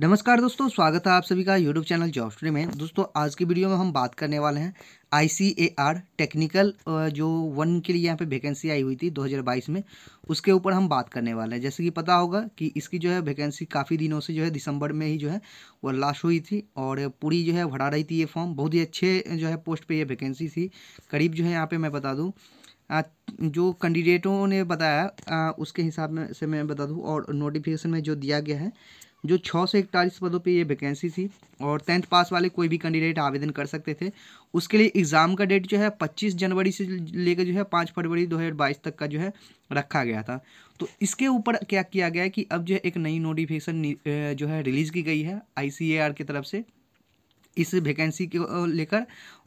नमस्कार दोस्तों स्वागत है आप सभी का यूट्यूब चैनल जॉब स्टोरी में दोस्तों आज की वीडियो में हम बात करने वाले हैं I C A R technical जो वन के लिए यहाँ पे वैकेंसी आई हुई थी 2022 में उसके ऊपर हम बात करने वाले हैं जैसे कि पता होगा कि इसकी जो है वैकेंसी काफ़ी दिनों से जो है दिसंबर में ही जो है वो लास्ट हुई थी और पूरी जो है भरा रही थी ये फॉर्म बहुत ही अच्छे जो है पोस्ट पर यह वैकेंसी थी करीब जो है यहाँ पर मैं बता दूँ जो कैंडिडेटों ने बताया उसके हिसाब में से मैं बता दूँ और नोटिफिकेशन में जो दिया गया है जो छः सौ इकतालीस पदों पे ये वैकेंसी थी और टेंथ पास वाले कोई भी कैंडिडेट आवेदन कर सकते थे उसके लिए एग्ज़ाम का डेट जो है पच्चीस जनवरी से लेकर जो है पाँच फरवरी दो हज़ार बाईस तक का जो है रखा गया था तो इसके ऊपर क्या किया गया कि अब जो है एक नई नोटिफिकेशन जो है रिलीज़ की गई है आई की तरफ से इस वैकेंसी को लेकर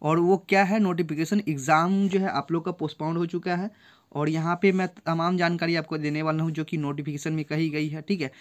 और वो क्या है नोटिफिकेशन एग्ज़ाम जो है आप लोग का पोस्टपोन्ड हो चुका है और यहाँ पे मैं तमाम जानकारी आपको देने वाला हूँ जो कि नोटिफिकेशन में कही गई है ठीक है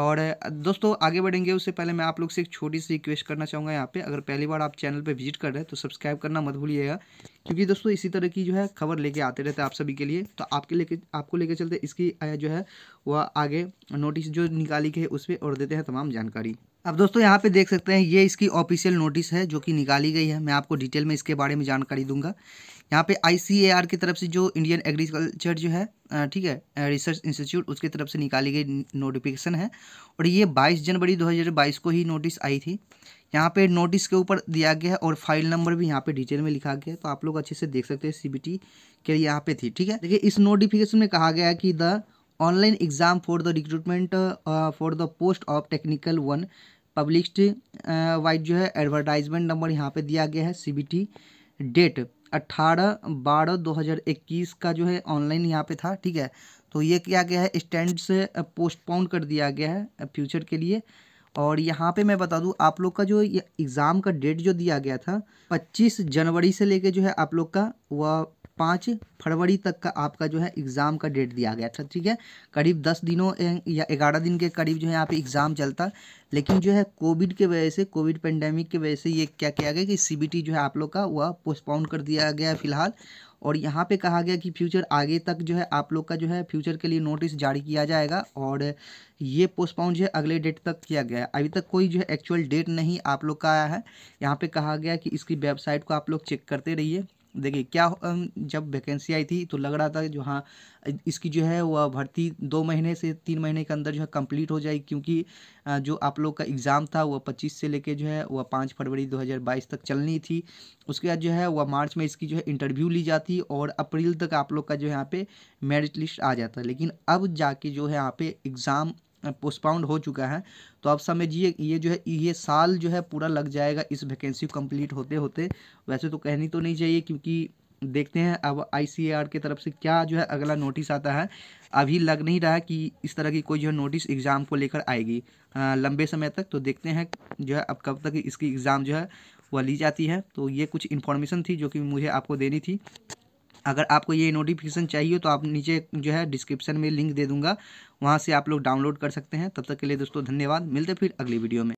और दोस्तों आगे बढ़ेंगे उससे पहले मैं आप लोग से एक छोटी सी रिक्वेस्ट करना चाहूँगा यहाँ पे अगर पहली बार आप चैनल पे विजिट कर रहे हैं तो सब्सक्राइब करना मत भूलिएगा क्योंकि दोस्तों इसी तरह की जो है खबर लेके आते रहते हैं आप सभी के लिए तो आपके लेके आपको लेके चलते इसकी जो है वह आगे नोटिस जो निकाली गई है उस पर और देते हैं तमाम जानकारी अब दोस्तों यहाँ पे देख सकते हैं ये इसकी ऑफिशियल नोटिस है जो कि निकाली गई है मैं आपको डिटेल में इसके बारे में जानकारी दूंगा यहाँ पे आईसीएआर की तरफ से जो इंडियन एग्रीकल्चर जो है ठीक है रिसर्च इंस्टीट्यूट उसकी तरफ से निकाली गई नोटिफिकेशन है और ये 22 जनवरी 2022 को ही नोटिस आई थी यहाँ पे नोटिस के ऊपर दिया गया है और फाइल नंबर भी यहाँ पे डिटेल में लिखा गया है तो आप लोग अच्छे से देख सकते हैं सीबीटी के लिए यहाँ पे थी ठीक है देखिए इस नोटिफिकेशन में कहा गया है कि the online exam for the recruitment for the post of technical one पब्लिक्ड वाइज जो है एडवर्टाइजमेंट नंबर यहाँ पे दिया गया है सीबीटी डेट अट्ठारह बारह दो हज़ार इक्कीस का जो है ऑनलाइन यहाँ पे था ठीक है तो ये क्या गया है स्टैंड से पोस्टपोन कर दिया गया है फ्यूचर के लिए और यहाँ पे मैं बता दूँ आप लोग का जो एग्ज़ाम का डेट जो दिया गया था 25 जनवरी से लेके जो है आप लोग का वह पाँच फरवरी तक का आपका जो है एग्ज़ाम का डेट दिया गया था ठीक है करीब दस दिनों या ग्यारह दिन के करीब जो है यहाँ पे एग्ज़ाम चलता लेकिन जो है कोविड के वजह से कोविड पेंडेमिक के वजह से ये क्या किया गया कि सी जो है आप लोग का वह पोस्टपोन कर दिया गया फिलहाल और यहाँ पे कहा गया कि फ्यूचर आगे तक जो है आप लोग का जो है फ्यूचर के लिए नोटिस जारी किया जाएगा और ये पोस्टपोन जो है अगले डेट तक किया गया है अभी तक कोई जो है एक्चुअल डेट नहीं आप लोग का आया है यहाँ पे कहा गया कि इसकी वेबसाइट को आप लोग चेक करते रहिए देखिए क्या जब वैकेंसी आई थी तो लग रहा था जो हाँ इसकी जो है वह भर्ती दो महीने से तीन महीने के अंदर जो है कंप्लीट हो जाएगी क्योंकि जो आप लोग का एग्ज़ाम था वह पच्चीस से लेके जो है वह पाँच फरवरी 2022 तक चलनी थी उसके बाद जो है वह मार्च में इसकी जो है इंटरव्यू ली जाती और अप्रैल तक आप लोग का जो यहाँ पे मेरिट लिस्ट आ जाता लेकिन अब जाके जो है यहाँ पे एग्ज़ाम पोस्टपाउंड हो चुका है तो आप समझिए ये जो है ये साल जो है पूरा लग जाएगा इस वैकेंसी को कंप्लीट होते होते वैसे तो कहनी तो नहीं चाहिए क्योंकि देखते हैं अब आई की तरफ से क्या जो है अगला नोटिस आता है अभी लग नहीं रहा कि इस तरह की कोई जो है नोटिस एग्ज़ाम को लेकर आएगी आ, लंबे समय तक तो देखते हैं जो है अब कब तक इसकी एग्ज़ाम जो है वह ली जाती है तो ये कुछ इन्फॉर्मेशन थी जो कि मुझे आपको देनी थी अगर आपको ये नोटिफिकेशन चाहिए तो आप नीचे जो है डिस्क्रिप्शन में लिंक दे दूंगा वहाँ से आप लोग डाउनलोड कर सकते हैं तब तक के लिए दोस्तों धन्यवाद मिलते फिर अगली वीडियो में